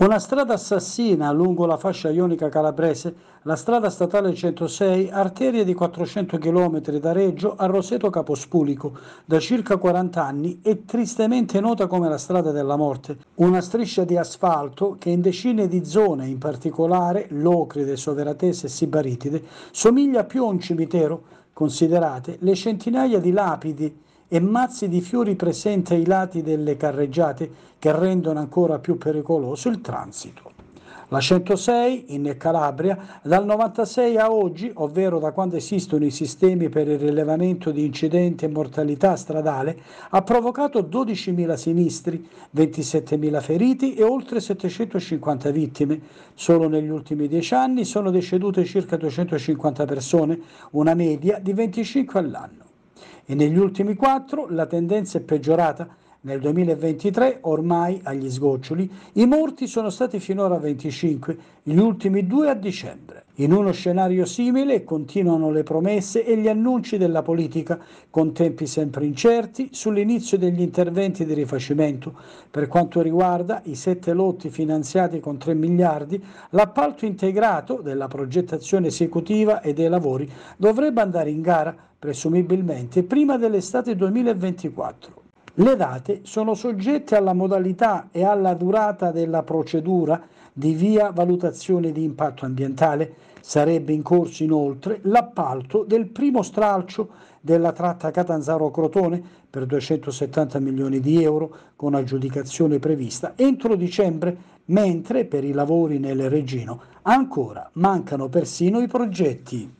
Una strada assassina lungo la fascia ionica calabrese, la strada statale 106, arteria di 400 km da Reggio a Roseto Capospulico, da circa 40 anni è tristemente nota come la strada della morte. Una striscia di asfalto che in decine di zone, in particolare Locride, Soveratese e Sibaritide, somiglia più a un cimitero, considerate le centinaia di lapidi e mazzi di fiori presenti ai lati delle carreggiate che rendono ancora più pericoloso il transito. La 106 in Calabria dal 96 a oggi, ovvero da quando esistono i sistemi per il rilevamento di incidenti e mortalità stradale, ha provocato 12.000 sinistri, 27.000 feriti e oltre 750 vittime. Solo negli ultimi dieci anni sono decedute circa 250 persone, una media di 25 all'anno e negli ultimi quattro la tendenza è peggiorata. Nel 2023 ormai agli sgoccioli i morti sono stati finora 25, gli ultimi due a dicembre. In uno scenario simile continuano le promesse e gli annunci della politica, con tempi sempre incerti, sull'inizio degli interventi di rifacimento. Per quanto riguarda i sette lotti finanziati con 3 miliardi, l'appalto integrato della progettazione esecutiva e dei lavori dovrebbe andare in gara, presumibilmente, prima dell'estate 2024. Le date sono soggette alla modalità e alla durata della procedura di via valutazione di impatto ambientale. Sarebbe in corso inoltre l'appalto del primo stralcio della tratta Catanzaro-Crotone per 270 milioni di euro con aggiudicazione prevista entro dicembre, mentre per i lavori nel Regino ancora mancano persino i progetti.